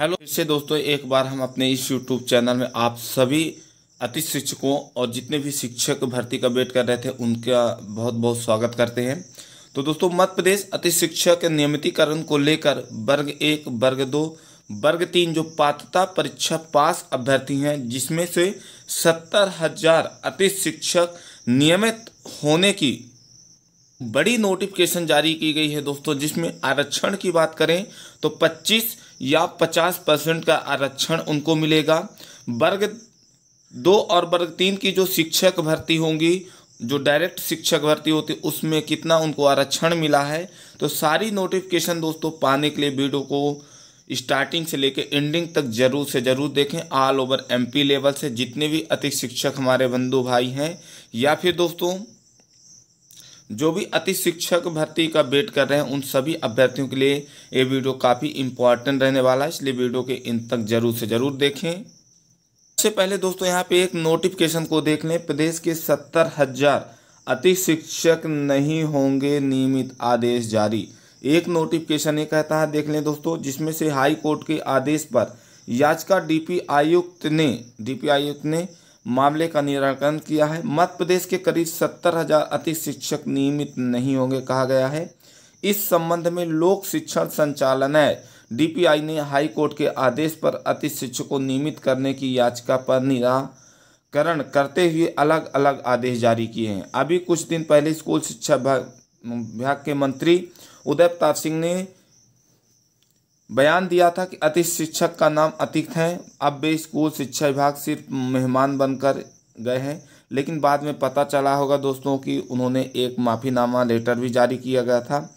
hello से दोस्तों एक बार हम अपने इस यूट्यूब चैनल में आप सभी अति शिक्षकों और जितने भी शिक्षक भर्ती का वेट कर रहे थे उनका बहुत बहुत स्वागत करते हैं तो दोस्तों मध्य प्रदेश अति शिक्षक नियमितीकरण को लेकर वर्ग एक वर्ग दो वर्ग तीन जो पात्रता परीक्षा पास अभ्यर्थी हैं जिसमें से सत्तर हजार अति शिक्षक नियमित होने की बड़ी नोटिफिकेशन जारी की गई है दोस्तों जिसमें आरक्षण की बात करें तो पच्चीस या 50 परसेंट का आरक्षण उनको मिलेगा वर्ग दो और वर्ग तीन की जो शिक्षक भर्ती होंगी जो डायरेक्ट शिक्षक भर्ती होती है उसमें कितना उनको आरक्षण मिला है तो सारी नोटिफिकेशन दोस्तों पाने के लिए वीडियो को स्टार्टिंग से लेकर एंडिंग तक जरूर से जरूर देखें ऑल ओवर एमपी लेवल से जितने भी अति शिक्षक हमारे बंधु भाई हैं या फिर दोस्तों जो भी अति शिक्षक भर्ती का वेट कर रहे हैं उन सभी अभ्यर्थियों के लिए ये वीडियो काफ़ी इंपॉर्टेंट रहने वाला है इसलिए वीडियो के इन तक जरूर से ज़रूर देखें सबसे पहले दोस्तों यहाँ पे एक नोटिफिकेशन को देख लें प्रदेश के सत्तर हज़ार अति शिक्षक नहीं होंगे नियमित आदेश जारी एक नोटिफिकेशन ये कहता है देख लें दोस्तों जिसमें से हाईकोर्ट के आदेश पर याचिका डी आयुक्त ने डी आयुक्त ने मामले का निराकरण किया है मध्य प्रदेश के करीब सत्तर हजार अति शिक्षक नियमित नहीं होंगे कहा गया है इस संबंध में लोक शिक्षण संचालनालय डीपीआई ने हाई कोर्ट के आदेश पर अति शिक्षकों नियमित करने की याचिका पर निराकरण करते हुए अलग अलग आदेश जारी किए हैं अभी कुछ दिन पहले स्कूल शिक्षा विभाग के मंत्री उदय प्रताप सिंह ने बयान दिया था कि अति शिक्षक का नाम अतिथि है अब वे स्कूल शिक्षा विभाग सिर्फ मेहमान बनकर गए हैं लेकिन बाद में पता चला होगा दोस्तों कि उन्होंने एक माफ़ीनामा लेटर भी जारी किया गया था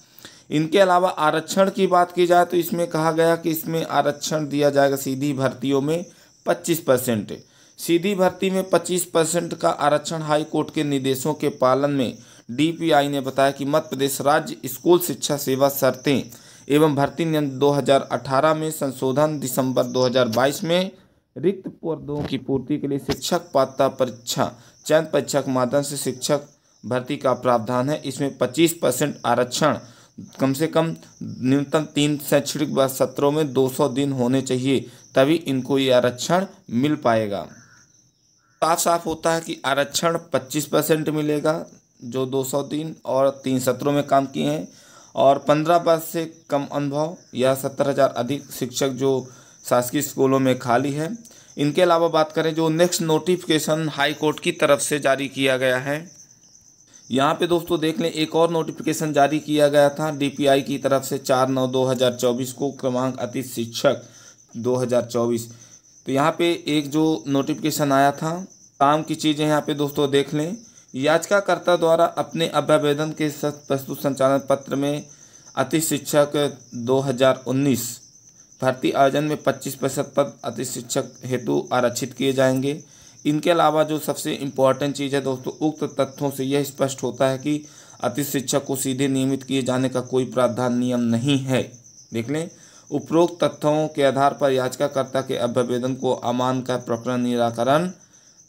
इनके अलावा आरक्षण की बात की जाए तो इसमें कहा गया कि इसमें आरक्षण दिया जाएगा सीधी भर्तियों में 25 परसेंट सीधी भर्ती में 25 परसेंट का आरक्षण हाई कोर्ट के निर्देशों के पालन में डीपीआई ने बताया कि मध्य प्रदेश राज्य स्कूल शिक्षा सेवा शर्तें एवं भर्ती नियम 2018 में संशोधन दिसंबर 2022 में रिक्त पदों की पूर्ति के लिए शिक्षक पात्रता परीक्षा चयन परीक्षा के माध्यम से शिक्षक भर्ती का प्रावधान है इसमें 25 परसेंट आरक्षण कम से कम न्यूनतम तीन शैक्षणिक वर्ष सत्रों में 200 दिन होने चाहिए तभी इनको ये आरक्षण मिल पाएगा साफ साफ होता है कि आरक्षण 25 परसेंट मिलेगा जो 200 दिन और तीन सत्रों में काम किए हैं और पंद्रह पास से कम अनुभव या सत्तर हज़ार अधिक शिक्षक जो शासकीय स्कूलों में खाली है इनके अलावा बात करें जो नेक्स्ट नोटिफिकेशन हाई कोर्ट की तरफ से जारी किया गया है यहाँ पे दोस्तों देख लें एक और नोटिफिकेशन जारी किया गया था डीपीआई की तरफ से चार नौ दो हज़ार चौबीस को क्रमांक अति शिक्षक दो हज़ार चौबीस तो यहाँ पे एक जो नोटिफिकेशन आया था काम की चीज़ें यहाँ पे दोस्तों देख लें याचिकाकर्ता द्वारा अपने अभ्यावेदन के प्रस्तुत संचालन पत्र में अति शिक्षक 2019 भर्ती आयोजन में 25 प्रतिशत पद अति शिक्षक हेतु आरक्षित किए जाएंगे इनके अलावा जो सबसे इम्पॉर्टेंट चीज़ है दोस्तों उक्त तथ्यों से यह स्पष्ट होता है कि अति शिक्षक को सीधे नियमित किए जाने का कोई प्रावधान नियम नहीं है देख लें उपरोक्त तथ्यों के आधार पर याचिकाकर्ता के अभ्यावेदन को अमान का प्रकरण निराकरण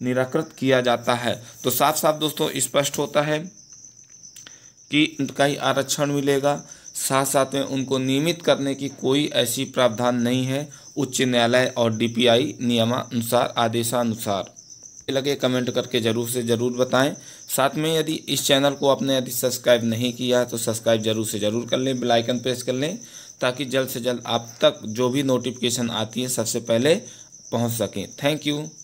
निराकृत किया जाता है तो साफ साफ दोस्तों स्पष्ट होता है कि उनका ही आरक्षण मिलेगा साथ साथ में उनको नियमित करने की कोई ऐसी प्रावधान नहीं है उच्च न्यायालय और डीपीआई नियमानुसार आदेशानुसार लगे कमेंट करके ज़रूर से ज़रूर बताएं साथ में यदि इस चैनल को आपने यदि सब्सक्राइब नहीं किया है तो सब्सक्राइब जरूर से ज़रूर कर लें बेलाइकन प्रेस कर लें ताकि जल्द से जल्द आप तक जो भी नोटिफिकेशन आती है सबसे पहले पहुँच सकें थैंक यू